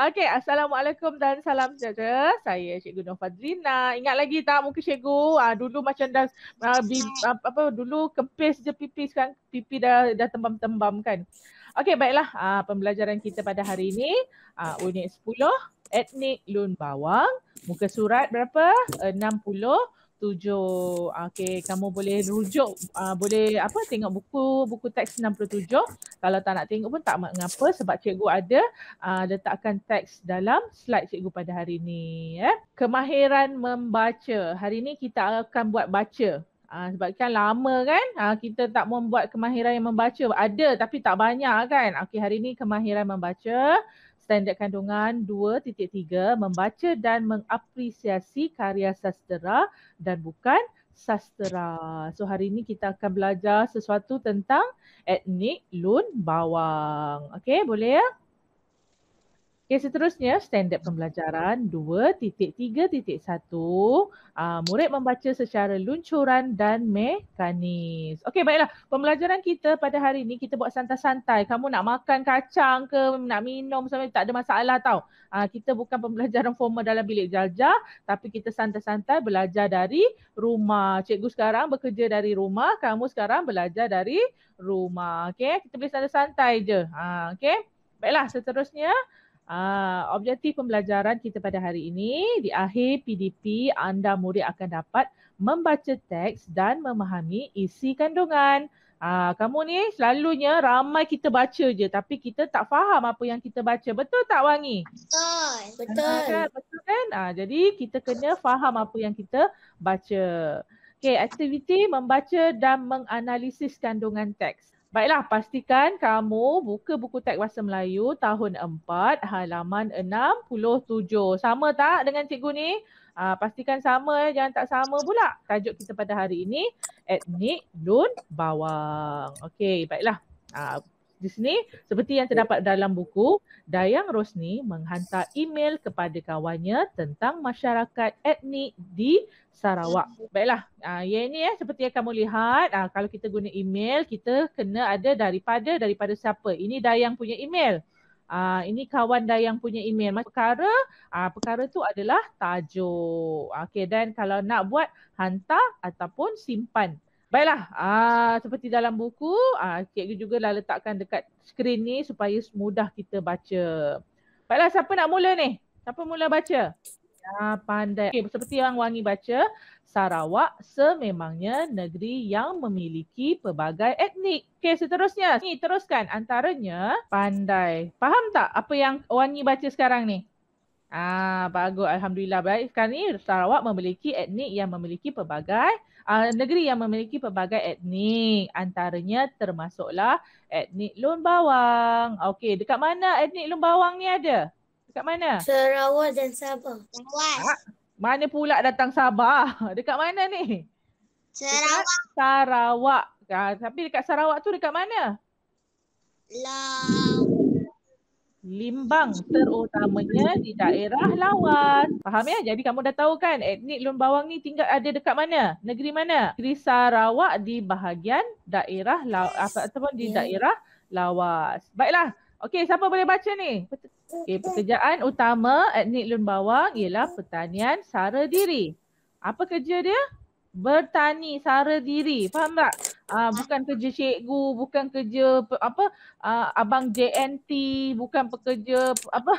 Okay, Assalamualaikum dan salam sejahtera. Saya Cikgu Nur Fadrina. Ingat lagi tak muka Cikgu? Ah, dulu macam dah ah, bi, ah, apa dulu kempis je pipi sekarang pipi dah dah tembam-tembam kan. Okay, baiklah. Ah, pembelajaran kita pada hari ini ah, unit etnik Lun Bawang. Muka surat berapa? 67. Okey, kamu boleh rujuk, uh, boleh apa tengok buku, buku teks 67. Kalau tak nak tengok pun tak mengapa sebab cikgu ada uh, letakkan teks dalam slide cikgu pada hari ini. Eh. Ya. Kemahiran membaca. Hari ini kita akan buat baca. Uh, sebab kan lama kan uh, kita tak membuat kemahiran yang membaca. Ada tapi tak banyak kan. Okey hari ini kemahiran membaca standard kandungan 2.3 membaca dan mengapresiasi karya sastera dan bukan sastera. So hari ini kita akan belajar sesuatu tentang etnik Lun Bawang. Okey, boleh ya? Okey seterusnya standard pembelajaran 2.3.1 uh, ah, murid membaca secara luncuran dan mekanis. Okey baiklah pembelajaran kita pada hari ini kita buat santai-santai. Kamu nak makan kacang ke nak minum sampai tak ada masalah tau. Uh, kita bukan pembelajaran formal dalam bilik jajah tapi kita santai-santai belajar dari rumah. Cikgu sekarang bekerja dari rumah, kamu sekarang belajar dari rumah. Okey kita boleh santai-santai je. Uh, Okey baiklah seterusnya Ah, objektif pembelajaran kita pada hari ini di akhir PDP anda murid akan dapat membaca teks dan memahami isi kandungan. Ah kamu ni selalunya ramai kita baca je tapi kita tak faham apa yang kita baca. Betul tak Wangi? Betul. Betul. Kan? Betul kan? Ah jadi kita kena faham apa yang kita baca. Okay, aktiviti membaca dan menganalisis kandungan teks. Baiklah, pastikan kamu buka buku teks bahasa Melayu tahun 4 halaman 67. Sama tak dengan cikgu ni? Uh, pastikan sama ya, jangan tak sama pula. Tajuk kita pada hari ini, etnik lun bawang. Okey, baiklah. Uh, di sini seperti yang terdapat dalam buku Dayang Rosni menghantar email kepada kawannya tentang masyarakat etnik di Sarawak. Baiklah, uh, ya ini eh seperti yang kamu lihat uh, kalau kita guna email kita kena ada daripada daripada siapa. Ini Dayang punya email. Uh, ini kawan Dayang punya email. Perkara uh, perkara tu adalah tajuk. Okey dan kalau nak buat hantar ataupun simpan Baiklah, aa, ah, seperti dalam buku, aa, ah, cikgu juga dah letakkan dekat skrin ni supaya mudah kita baca. Baiklah, siapa nak mula ni? Siapa mula baca? Ah, pandai. Okay, seperti yang Wangi baca, Sarawak sememangnya negeri yang memiliki pelbagai etnik. Okey, seterusnya. Ni teruskan antaranya pandai. Faham tak apa yang Wangi baca sekarang ni? Ah, bagus. Alhamdulillah baik. Sekarang ni Sarawak memiliki etnik yang memiliki pelbagai uh, negeri yang memiliki pelbagai etnik antaranya termasuklah etnik Lun Bawang. Okey, dekat mana etnik Lun Bawang ni ada? Dekat mana? Sarawak dan Sabah. Ha? Mana pula datang Sabah? Dekat mana ni? Sarawak. Dekat Sarawak. Ha, tapi dekat Sarawak tu dekat mana? Lah. Limbang terutamanya di daerah lawan. Faham ya? Jadi kamu dah tahu kan etnik Lun Bawang ni tinggal ada dekat mana? Negeri mana? Negeri Sarawak di bahagian daerah La- ataupun di daerah lawas. Baiklah. Okey, siapa boleh baca ni? Okey, pekerjaan utama etnik Lun Bawang ialah pertanian sara diri. Apa kerja dia? Bertani sara diri. Faham tak? uh, bukan kerja cikgu, bukan kerja apa uh, abang JNT, bukan pekerja apa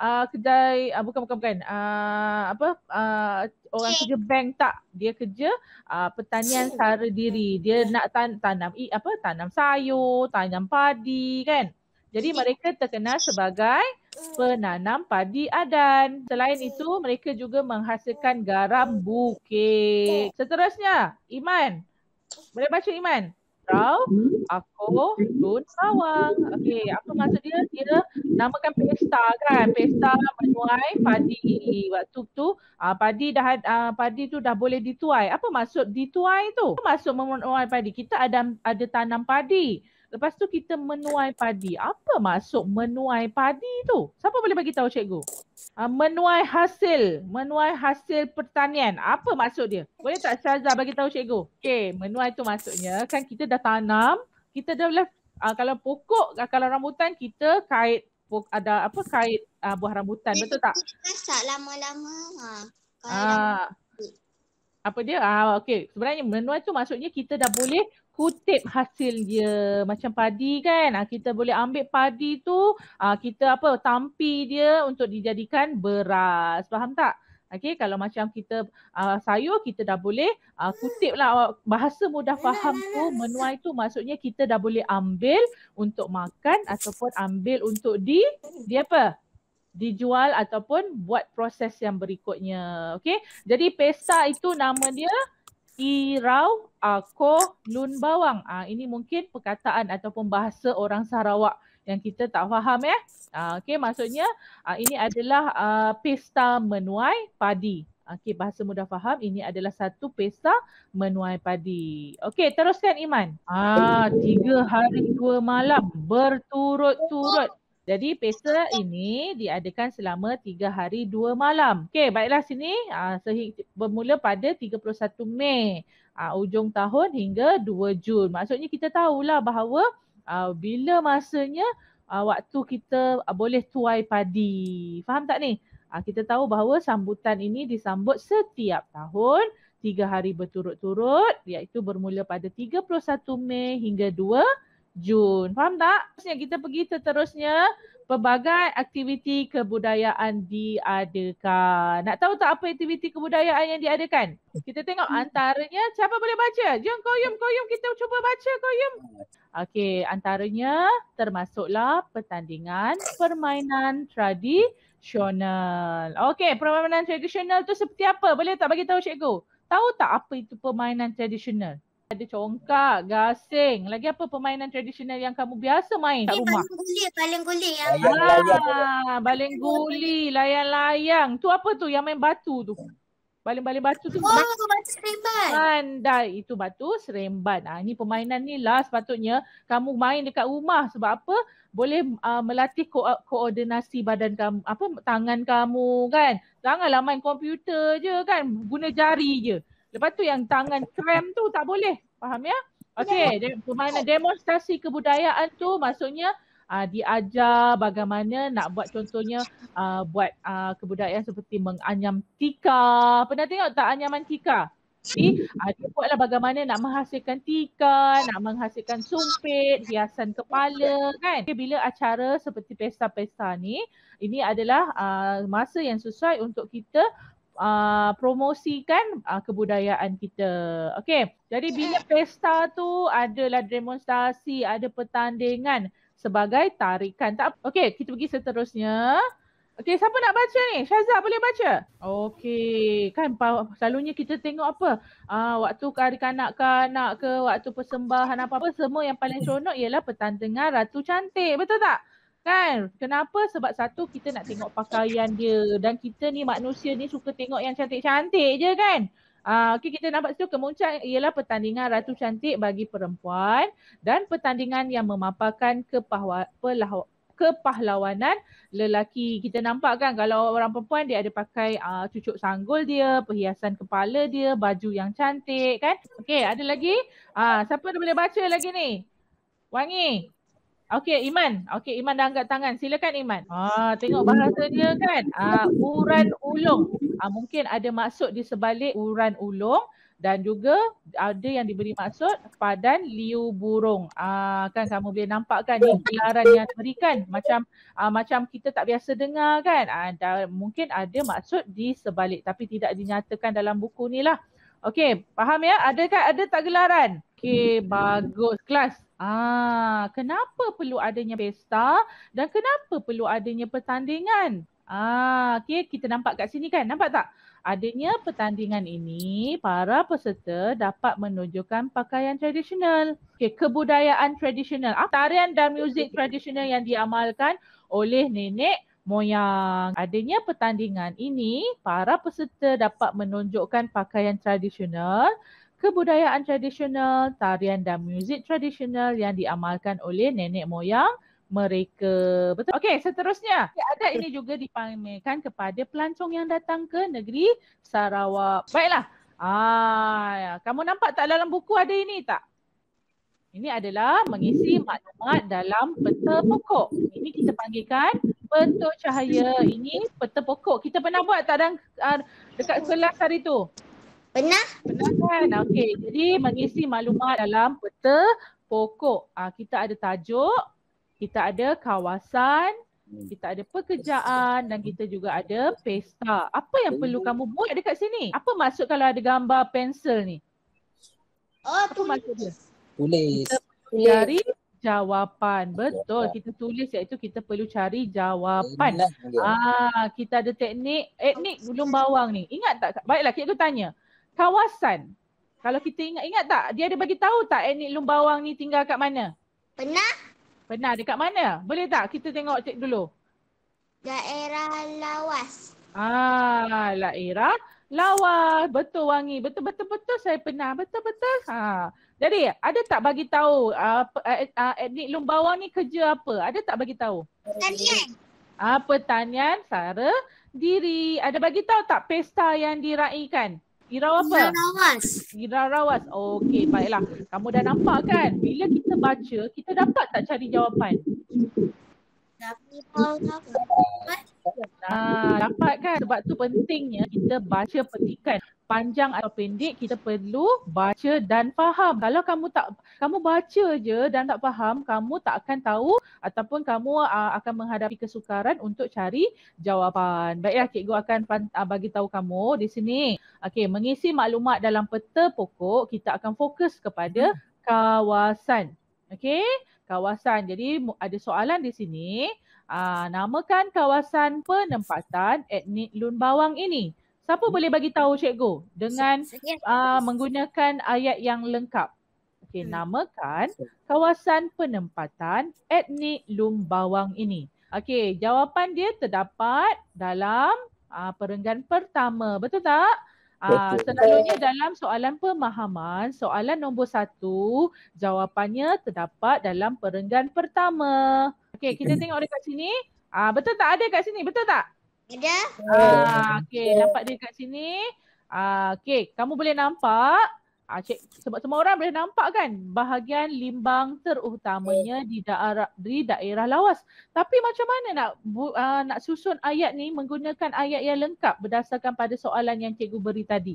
uh, kedai uh, bukan bukan bukan. Uh, apa uh, orang Cik. kerja bank tak. Dia kerja uh, pertanian Cik. sara diri. Dia nak tan- tanam i apa tanam sayur, tanam padi kan. Jadi mereka terkenal sebagai penanam padi adan. Selain itu, mereka juga menghasilkan garam bukit. Seterusnya, Iman, boleh baca Iman? Kau, aku, Gun Sawang. Okey, apa maksud dia? Dia namakan pesta kan? Pesta menuai padi. Waktu tu, uh, padi dah uh, padi tu dah boleh dituai. Apa maksud dituai tu? Apa maksud menuai padi? Kita ada ada tanam padi. Lepas tu kita menuai padi. Apa maksud menuai padi tu? Siapa boleh bagi tahu cikgu? Ah, menuai hasil, menuai hasil pertanian. Apa maksud dia? Boleh tak Syazah bagi tahu cikgu? Okey, menuai tu maksudnya kan kita dah tanam, kita dah boleh uh, kalau pokok ah, kalau rambutan kita kait pok, ada apa kait uh, buah rambutan betul tak? Masak lama-lama. Ha. Uh, apa dia? Ah uh, okey, sebenarnya menuai tu maksudnya kita dah boleh kutip hasil dia macam padi kan ha, kita boleh ambil padi tu ha, kita apa tampi dia untuk dijadikan beras faham tak Okay, kalau macam kita uh, sayur, kita dah boleh uh, kutip lah bahasa mudah faham tu, menuai tu maksudnya kita dah boleh ambil untuk makan ataupun ambil untuk di, dia apa? Dijual ataupun buat proses yang berikutnya. Okay, jadi pesta itu nama dia irau ako lun bawang. Ah ini mungkin perkataan ataupun bahasa orang Sarawak yang kita tak faham eh. Ah okey maksudnya ah, ini adalah ah, pesta menuai padi. Okey bahasa mudah faham ini adalah satu pesta menuai padi. Okey teruskan Iman. Ah tiga hari dua malam berturut-turut. Jadi pesta ini diadakan selama 3 hari 2 malam. Okey, baiklah sini uh, ah, sehing- bermula pada 31 Mei uh, ah, ujung tahun hingga 2 Jun. Maksudnya kita tahulah bahawa uh, bila masanya uh, waktu kita uh, boleh tuai padi. Faham tak ni? Uh, kita tahu bahawa sambutan ini disambut setiap tahun tiga hari berturut-turut iaitu bermula pada 31 Mei hingga Jun. Faham tak? Seterusnya kita pergi seterusnya pelbagai aktiviti kebudayaan diadakan. Nak tahu tak apa aktiviti kebudayaan yang diadakan? Kita tengok hmm. antaranya siapa boleh baca? Jun, koyum koyum kita cuba baca koyum. Okey, antaranya termasuklah pertandingan permainan tradisional. Okey, permainan tradisional tu seperti apa? Boleh tak bagi tahu cikgu? Tahu tak apa itu permainan tradisional? ada congkak, gasing. Lagi apa permainan tradisional yang kamu biasa main kat rumah? Baling guli, baling guli yang. Ah, layang. baling guli, layang-layang. Tu apa tu yang main batu tu? Baling-baling batu tu. Oh, batu, batu seremban. Andai itu batu seremban. Ah, ini permainan ni lah sepatutnya kamu main dekat rumah sebab apa? Boleh uh, melatih ko- koordinasi badan kamu, apa tangan kamu kan? Janganlah main komputer je kan, guna jari je. Lepas tu yang tangan krem tu tak boleh. Faham ya? Okey, bermakna demonstrasi kebudayaan tu maksudnya uh, diajar bagaimana nak buat contohnya uh, buat uh, kebudayaan seperti menganyam tika. Pernah tengok tak anyaman tika? si uh, dia buatlah bagaimana nak menghasilkan tika, nak menghasilkan sumpit, hiasan kepala kan. Okay, bila acara seperti pesta-pesta ni, ini adalah uh, masa yang sesuai untuk kita Uh, promosikan uh, kebudayaan kita. Okey, jadi bila pesta tu adalah demonstrasi, ada pertandingan sebagai tarikan. Tak okey, kita pergi seterusnya. Okey, siapa nak baca ni? Syazah boleh baca? Okey, kan selalunya kita tengok apa? Ah, waktu kanak-kanak ke, waktu persembahan apa-apa, semua yang paling seronok ialah pertandingan Ratu Cantik. Betul tak? Kan? Kenapa? Sebab satu kita nak tengok pakaian dia dan kita ni manusia ni suka tengok yang cantik-cantik je kan? Uh, ah, okay kita nampak situ kemuncak ialah pertandingan Ratu Cantik bagi perempuan dan pertandingan yang memaparkan kepahwa, kepahlawanan lelaki. Kita nampak kan kalau orang perempuan dia ada pakai uh, cucuk sanggul dia, perhiasan kepala dia, baju yang cantik kan? Okay ada lagi? Uh, siapa boleh baca lagi ni? Wangi? Okey Iman. Okey Iman dah angkat tangan. Silakan Iman. Ah tengok bahasa dia kan. Ah uran ulung. Ah mungkin ada maksud di sebalik uran ulung dan juga ada yang diberi maksud padan liu burung. Ah kan kamu boleh nampak kan ni gelaran yang diberikan macam ah, macam kita tak biasa dengar kan. Ah dan mungkin ada maksud di sebalik tapi tidak dinyatakan dalam buku ni lah. Okey, faham ya? Ada kan? ada tak gelaran? Okey, bagus. Kelas, Ah, kenapa perlu adanya pesta dan kenapa perlu adanya pertandingan? Ah, okay, kita nampak kat sini kan? Nampak tak? Adanya pertandingan ini, para peserta dapat menunjukkan pakaian tradisional. Okay, kebudayaan tradisional. Ah, tarian dan muzik tradisional yang diamalkan oleh nenek moyang. Adanya pertandingan ini, para peserta dapat menunjukkan pakaian tradisional kebudayaan tradisional, tarian dan muzik tradisional yang diamalkan oleh nenek moyang mereka. Betul. Okey, seterusnya. Adat ini juga dipamerkan kepada pelancong yang datang ke negeri Sarawak. Baiklah. Ah, ya. kamu nampak tak dalam buku ada ini tak? Ini adalah mengisi maklumat dalam peta pokok. Ini kita panggilkan peta cahaya. Ini peta pokok. Kita pernah buat tak dalam ah, dekat kelas hari tu? Pernah? Pernah kan? Okey. Jadi mengisi maklumat dalam peta pokok. Ah, kita ada tajuk, kita ada kawasan, hmm. kita ada pekerjaan dan kita juga ada pesta. Apa yang perlu kamu buat dekat sini? Apa maksud kalau ada gambar pensel ni? Oh, Apa tulis. maksud dia? Tulis. Kita cari jawapan. Betul. Ya. Kita tulis iaitu kita perlu cari jawapan. Ah, kita ada teknik. Etnik gulung bawang ni. Ingat tak? Baiklah, kita tanya kawasan. Kalau kita ingat ingat tak dia ada bagi tahu tak etnik Lumbawang ni tinggal kat mana? Pernah? Pernah dekat mana? Boleh tak kita tengok cek dulu? Daerah Lawas. Ah, daerah Lawas. Betul wangi. Betul betul betul saya pernah. Betul betul. Ha. Jadi, ada tak bagi tahu uh, ah, etnik eh, ah, Lumbawang ni kerja apa? Ada tak bagi tahu? Pertanian. Ah, pertanian, sara diri. Ada bagi tahu tak pesta yang diraikan? Ira apa? Ira Rawas. Ira Rawas. Okey, baiklah. Kamu dah nampak kan? Bila kita baca, kita dapat tak cari jawapan? Dapat. Ah, dapat kan sebab tu pentingnya kita baca petikan panjang atau pendek kita perlu baca dan faham kalau kamu tak kamu baca je dan tak faham kamu tak akan tahu ataupun kamu uh, akan menghadapi kesukaran untuk cari jawapan baiklah cikgu akan uh, bagi tahu kamu di sini okey mengisi maklumat dalam peta pokok kita akan fokus kepada kawasan okey kawasan. Jadi ada soalan di sini, uh, namakan kawasan penempatan etnik Lun Bawang ini. Siapa hmm. boleh bagi tahu cikgu dengan uh, menggunakan ayat yang lengkap? Okey, hmm. namakan kawasan penempatan etnik Lun Bawang ini. Okey, jawapan dia terdapat dalam uh, perenggan pertama. Betul tak? Ah, selalunya dalam soalan pemahaman, soalan nombor satu, jawapannya terdapat dalam perenggan pertama. Okey, kita tengok dekat sini. Ah, betul tak ada kat sini? Betul tak? Ada. Ah, okey, nampak dia kat sini. Ah, okey, kamu boleh nampak Ah, sebab semua orang boleh nampak kan bahagian limbang terutamanya hmm. di daerah di daerah lawas. Tapi macam mana nak bu, uh, nak susun ayat ni menggunakan ayat yang lengkap berdasarkan pada soalan yang cikgu beri tadi.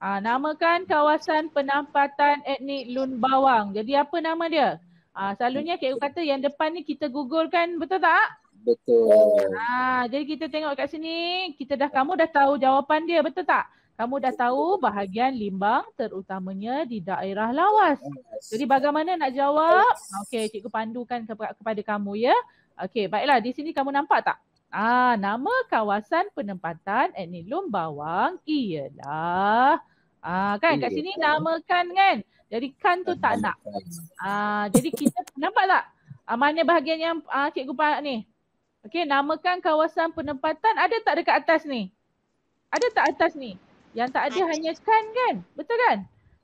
Ah, namakan kawasan penampatan etnik Lun Bawang. Jadi apa nama dia? Ah, selalunya cikgu kata yang depan ni kita google kan betul tak? Betul. Ah, jadi kita tengok kat sini kita dah kamu dah tahu jawapan dia betul tak? Kamu dah tahu bahagian limbang terutamanya di daerah lawas. Jadi bagaimana nak jawab? Okey, cikgu pandukan kepada kamu ya. Okey, baiklah di sini kamu nampak tak? Ah, nama kawasan penempatan Enilum Bawang ialah ah kan kat sini namakan kan. Jadi kan tu tak nak. Kan, kan. Ah, jadi kita nampak tak? Ah, mana bahagian yang ah, cikgu pandu ni? Okey, namakan kawasan penempatan ada tak dekat atas ni? Ada tak atas ni? Yang tak ada hanya kan kan? Betul kan?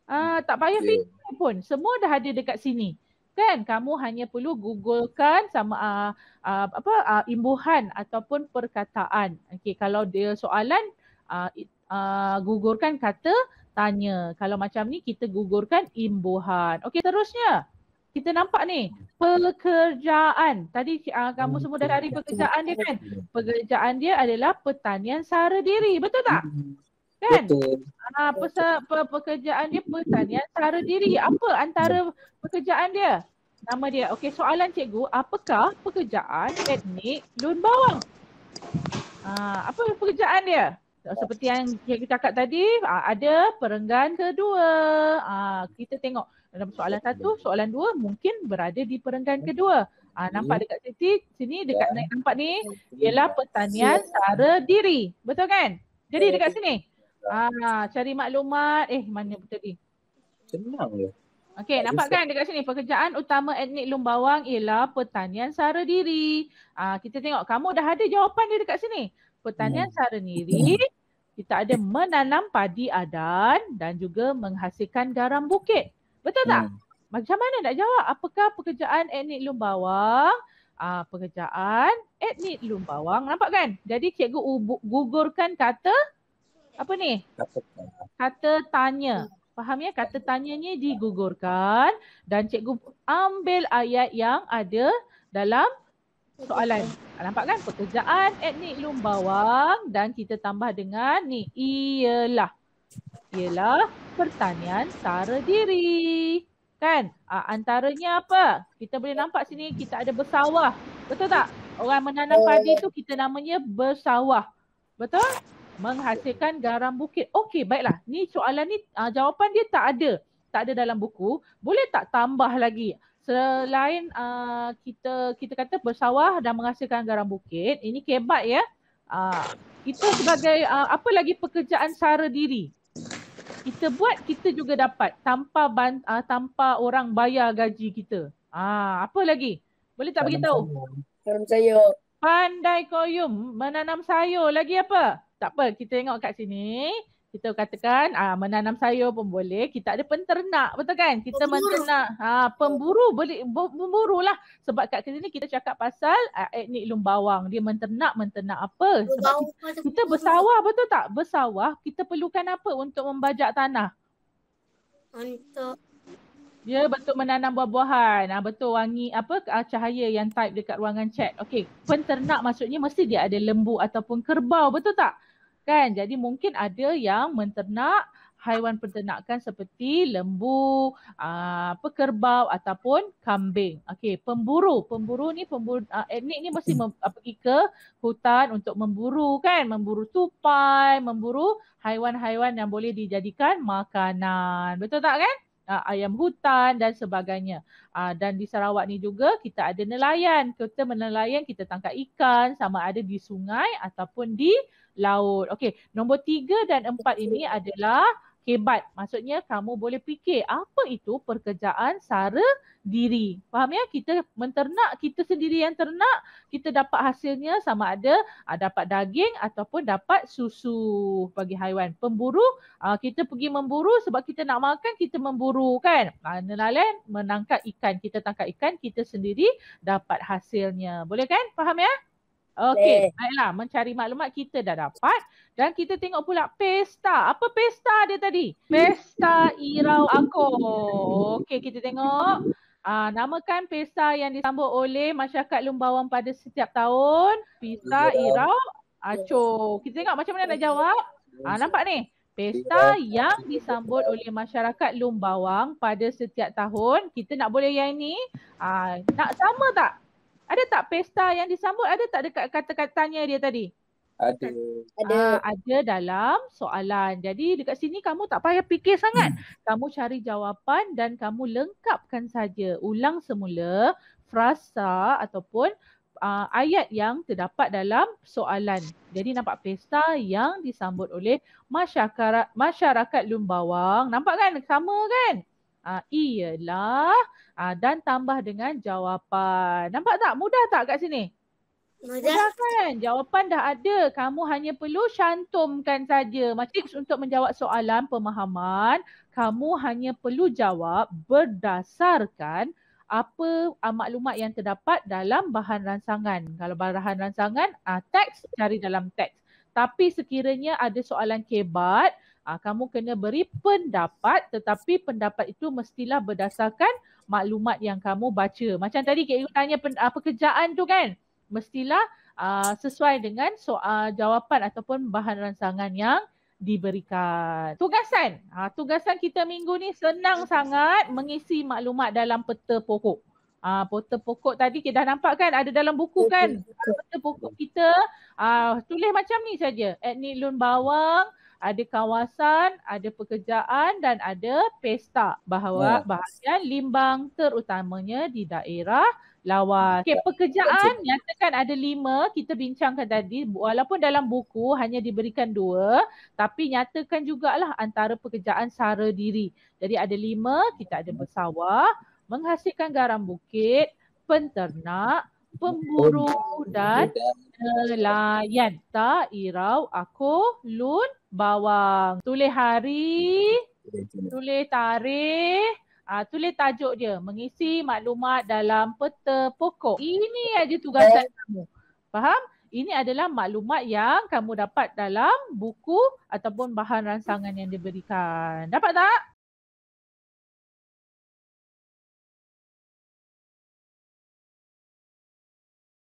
Uh, tak payah yeah. fikir pun. Semua dah ada dekat sini. Kan? Kamu hanya perlu googlekan sama uh, uh, apa uh, imbuhan ataupun perkataan. okay kalau dia soalan uh, uh, gugurkan kata tanya. Kalau macam ni kita gugurkan imbuhan. okay terusnya Kita nampak ni pekerjaan. Tadi uh, kamu hmm, semua dah cari pekerjaan dia kan? Pekerjaan dia adalah pertanian sara diri. Betul tak? Mm-hmm. Kan? Betul. Ah, pesa, pe, pekerjaan dia pertanian cara diri. Apa antara pekerjaan dia? Nama dia. Okey, soalan cikgu, apakah pekerjaan etnik daun Bawang? Ah, apa pekerjaan dia? Seperti yang cikgu cakap tadi, ah, ada perenggan kedua. Ah, kita tengok dalam soalan satu, soalan dua mungkin berada di perenggan kedua. Ah, nampak dekat sini, sini dekat ya. naik nampak ni ialah pertanian cara diri. Betul kan? Jadi ya, dekat ya. sini. Ah, cari maklumat. Eh, mana betul ni? Senang je. Okey, nampak kan dekat sini pekerjaan utama etnik Lumbawang ialah pertanian sara diri. Ah, kita tengok kamu dah ada jawapan dia dekat sini. Pertanian hmm. sara diri. Kita ada menanam padi adan dan juga menghasilkan garam bukit. Betul tak? Hmm. Macam mana nak jawab? Apakah pekerjaan etnik Lumbawang? Ah, pekerjaan etnik Lumbawang. Nampak kan? Jadi cikgu gugurkan kata apa ni? Kata tanya. Faham ya? Kata tanya ni digugurkan dan cikgu ambil ayat yang ada dalam soalan. Ah, nampak kan? Pekerjaan etnik lumbawang dan kita tambah dengan ni. Ialah. Ialah pertanian sara diri. Kan? Ah, antaranya apa? Kita boleh nampak sini kita ada bersawah. Betul tak? Orang menanam padi tu kita namanya bersawah. Betul? menghasilkan garam bukit. Okey, baiklah. Ni soalan ni uh, jawapan dia tak ada. Tak ada dalam buku. Boleh tak tambah lagi? Selain uh, kita kita kata bersawah dan menghasilkan garam bukit, ini kebat ya. Uh, kita sebagai uh, apa lagi pekerjaan sara diri? Kita buat kita juga dapat tanpa ban, uh, tanpa orang bayar gaji kita. Ah, uh, apa lagi? Boleh tak bagi tahu? Garam sayur. Pandai koyum menanam sayur. Lagi apa? Tak apa, kita tengok kat sini. Kita katakan aa, ah, menanam sayur pun boleh. Kita ada penternak, betul kan? Kita pemburu. menternak aa, ha, pemburu, boleh pemburu lah. Sebab kat sini kita cakap pasal aa, ah, etnik lumbawang. Dia menternak, menternak apa? Sebab kita, kita bersawah, betul tak? Bersawah, kita perlukan apa untuk membajak tanah? Untuk ya betul menanam buah-buahan. Ah betul wangi apa ah, cahaya yang type dekat ruangan chat. Okey, penternak maksudnya mesti dia ada lembu ataupun kerbau, betul tak? Kan? Jadi mungkin ada yang menternak haiwan penternakan seperti lembu, aa, ah, pekerbau ataupun kambing. Okey, pemburu. Pemburu ni pemburu aa, ah, etnik ni mesti ah, pergi ke hutan untuk memburu kan, memburu tupai, memburu haiwan-haiwan yang boleh dijadikan makanan. Betul tak kan? ayam hutan dan sebagainya. dan di Sarawak ni juga kita ada nelayan. Kita menelayan, kita tangkap ikan sama ada di sungai ataupun di laut. Okey, nombor tiga dan empat ini adalah hebat. Maksudnya kamu boleh fikir apa itu pekerjaan sara diri. Faham ya? Kita menternak, kita sendiri yang ternak, kita dapat hasilnya sama ada aa, ah, dapat daging ataupun dapat susu bagi haiwan. Pemburu, aa, ah, kita pergi memburu sebab kita nak makan, kita memburu kan. Nelayan menangkap ikan, kita tangkap ikan, kita sendiri dapat hasilnya. Boleh kan? Faham ya? Okey, baiklah mencari maklumat kita dah dapat dan kita tengok pula pesta. Apa pesta dia tadi? Pesta Irau Agong. Okey, kita tengok. Uh, namakan pesta yang disambut oleh masyarakat Lumbawang pada setiap tahun. Pesta Irau Aco. Kita tengok macam mana nak jawab. Ah, nampak ni? Pesta yang disambut oleh masyarakat Lumbawang pada setiap tahun. Kita nak boleh yang ni. Ah, nak sama tak? ada tak pesta yang disambut ada tak dekat kata-kata tanya dia tadi ada ada uh, ada dalam soalan jadi dekat sini kamu tak payah fikir sangat hmm. kamu cari jawapan dan kamu lengkapkan saja ulang semula frasa ataupun uh, ayat yang terdapat dalam soalan jadi nampak pesta yang disambut oleh masyarakat masyarakat Lumbawang nampak kan sama kan Ah, ialah ah, dan tambah dengan jawapan. Nampak tak mudah tak kat sini? Mudah. mudah kan? Jawapan dah ada. Kamu hanya perlu cantumkan saja. Macam untuk menjawab soalan pemahaman, kamu hanya perlu jawab berdasarkan apa uh, maklumat yang terdapat dalam bahan rancangan. Kalau bahan rancangan, uh, teks cari dalam teks. Tapi sekiranya ada soalan kebat, Uh, kamu kena beri pendapat tetapi pendapat itu mestilah berdasarkan maklumat yang kamu baca. Macam tadi Cikgu tanya pen, uh, pekerjaan tu kan mestilah uh, sesuai dengan soal jawapan ataupun bahan rangsangan yang diberikan. Tugasan. Uh, tugasan kita minggu ni senang sangat mengisi maklumat dalam peta pokok. Uh, peta pokok tadi kita dah nampak kan ada dalam buku kan. Peta pokok kita uh, tulis macam ni saja. Etnik lun bawang ada kawasan, ada pekerjaan dan ada pesta bahawa oh. bahagian limbang terutamanya di daerah lawas. Ya, okay, pekerjaan nyatakan ada lima, kita bincangkan tadi walaupun dalam buku hanya diberikan dua, tapi nyatakan jugalah antara pekerjaan sara diri. Jadi ada lima, kita ada bersawah, menghasilkan garam bukit, penternak, pemburu dan nelayan. Ta, irau, aku, lun, bawang. Tulis hari, tulis tarikh, uh, tulis tajuk dia. Mengisi maklumat dalam peta pokok. Ini aja tugasan kamu. Faham? Ini adalah maklumat yang kamu dapat dalam buku ataupun bahan rangsangan yang diberikan. Dapat tak?